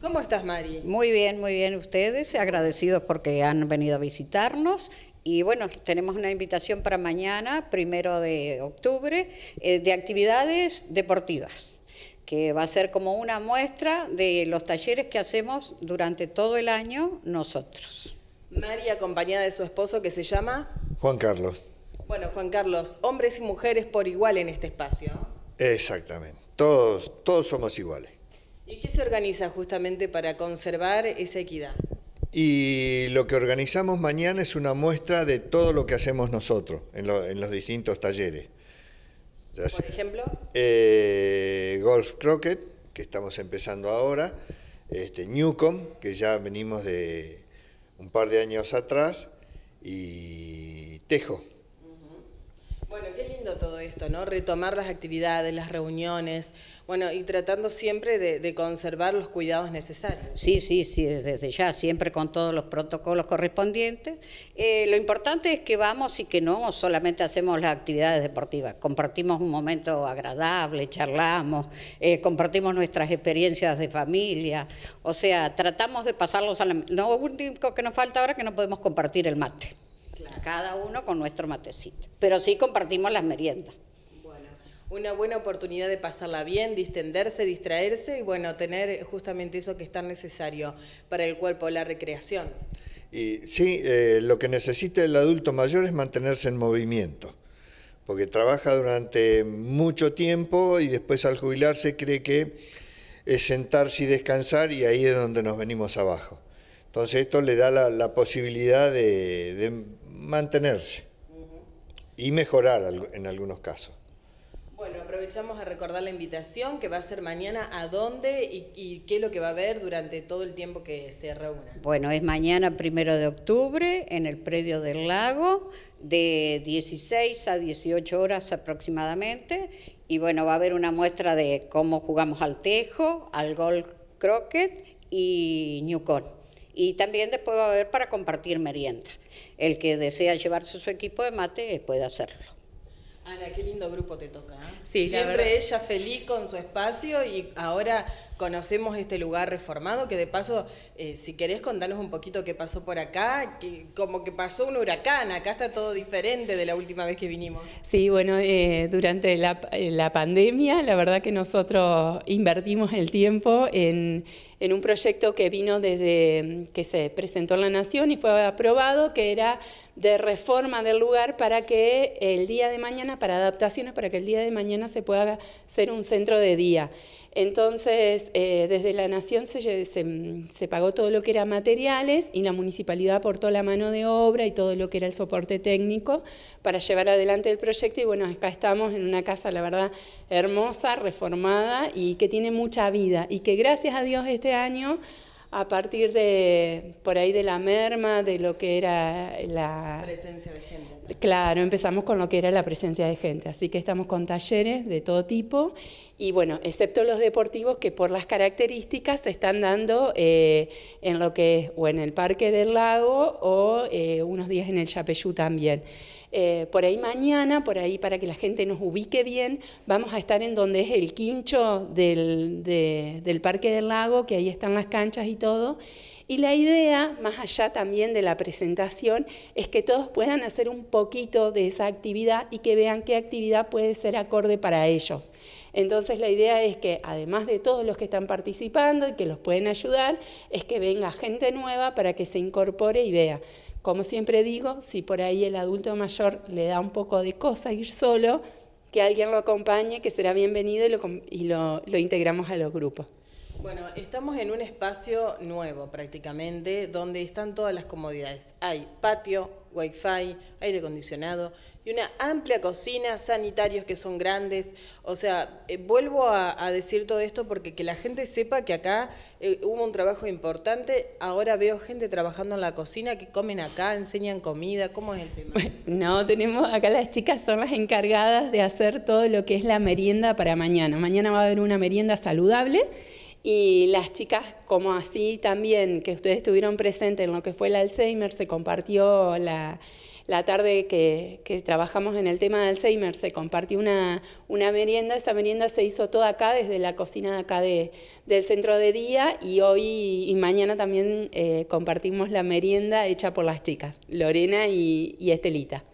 ¿Cómo estás, Mari? Muy bien, muy bien. Ustedes, agradecidos porque han venido a visitarnos. Y bueno, tenemos una invitación para mañana, primero de octubre, eh, de actividades deportivas, que va a ser como una muestra de los talleres que hacemos durante todo el año nosotros. Mari, acompañada de su esposo, que se llama... Juan Carlos. Bueno, Juan Carlos, hombres y mujeres por igual en este espacio. Exactamente, todos, todos somos iguales. ¿Y qué se organiza justamente para conservar esa equidad? Y lo que organizamos mañana es una muestra de todo lo que hacemos nosotros en, los distintos talleres. ¿Por ejemplo? Eh, golf Crockett, que estamos empezando ahora, este, Newcom, que ya venimos de un par de años atrás, y Tejo, todo esto, ¿no? Retomar las actividades, las reuniones, bueno, y tratando siempre de, conservar los cuidados necesarios. Sí, sí, sí, desde ya, siempre con todos los protocolos correspondientes. Eh, lo importante es que vamos y que no solamente hacemos las actividades deportivas, compartimos un momento agradable, charlamos, eh, compartimos nuestras experiencias de familia, o sea, tratamos de pasarlos a la... Lo único que nos falta ahora es que no podemos compartir el mate cada uno con nuestro matecito. Pero sí compartimos las meriendas. Bueno, una buena oportunidad de pasarla bien, distenderse, distraerse y bueno, tener justamente eso que es tan necesario para el cuerpo, la recreación. Y sí, eh, lo que necesita el adulto mayor es mantenerse en movimiento, porque trabaja durante mucho tiempo y después al jubilarse cree que es sentarse y descansar y ahí es donde nos venimos abajo. Entonces esto le da la, posibilidad de mantenerse y mejorar en algunos casos. Bueno, aprovechamos a recordar la invitación que va a ser mañana, a dónde y, qué es lo que va a haber durante todo el tiempo que se reúna. Bueno, es mañana primero de octubre en el predio del lago, de 16 a 18 horas aproximadamente. Y bueno, va a haber una muestra de cómo jugamos al tejo, al golf croquet y newcon. Y también después va a haber para compartir merienda. El que desea llevarse su equipo de mate eh, puede hacerlo. Ana, qué lindo grupo te toca. ¿eh? Siempre ella feliz con su espacio y ahora conocemos este lugar reformado, que de paso, eh, si querés contanos un poquito qué pasó por acá, que, como que pasó un huracán, acá está todo diferente de la última vez que vinimos. Sí, bueno, eh, durante eh, la, pandemia, la verdad que nosotros invertimos el tiempo en, un proyecto que vino desde que se presentó en la Nación y fue aprobado, que era de reforma del lugar para que el día de mañana, para adaptaciones, para que el día de mañana se pueda ser un centro de día. Entonces, eh, desde la Nación mm, se, pagó todo lo que era materiales y la municipalidad aportó la mano de obra y todo lo que era el soporte técnico para llevar adelante el proyecto. Y bueno, acá estamos en una casa, la verdad, hermosa, reformada y que tiene mucha vida. Y que gracias a Dios este año a partir de por ahí de la merma, de lo que era la presencia de gente. Claro, empezamos con lo que era la presencia de gente, así que estamos con talleres de todo tipo y bueno, excepto los deportivos que por las características se están dando eh, en lo que es o en el Parque del Lago o eh, unos días en el Chapeyú también. Eh, por ahí mañana, por ahí para que la gente nos ubique bien, vamos a estar en donde es el quincho del, del Parque del Lago, que ahí están las canchas y todo. Y la idea, más allá también de la presentación, es que todos puedan hacer un poquito de esa actividad y que vean qué actividad puede ser acorde para ellos. Entonces la idea es que, además de todos los que están participando y que los pueden ayudar, es que venga gente nueva para que se incorpore y vea. Como siempre digo, si por ahí el adulto mayor le da un poco de cosa ir solo, que alguien lo acompañe, que será bienvenido y lo, integramos a los grupos. Bueno, estamos en un espacio nuevo prácticamente, donde están todas las comodidades. Hay patio, wifi, aire acondicionado y una amplia cocina, sanitarios que son grandes. O sea, eh, vuelvo a, decir todo esto porque que la gente sepa que acá eh, hubo un trabajo importante. Ahora veo gente trabajando en la cocina que comen acá, enseñan comida. ¿Cómo es el tema? no, tenemos acá las chicas son las encargadas de hacer todo lo que es la merienda para mañana. Mañana va a haber una merienda saludable y las chicas, como así también, que ustedes estuvieron presentes en lo que fue el Alzheimer, se compartió la, tarde que, trabajamos en el tema de Alzheimer, se compartió una, merienda. Esa merienda se hizo toda acá, desde la cocina de acá de, del centro de día, y hoy y mañana también eh, compartimos la merienda hecha por las chicas, Lorena y Estelita.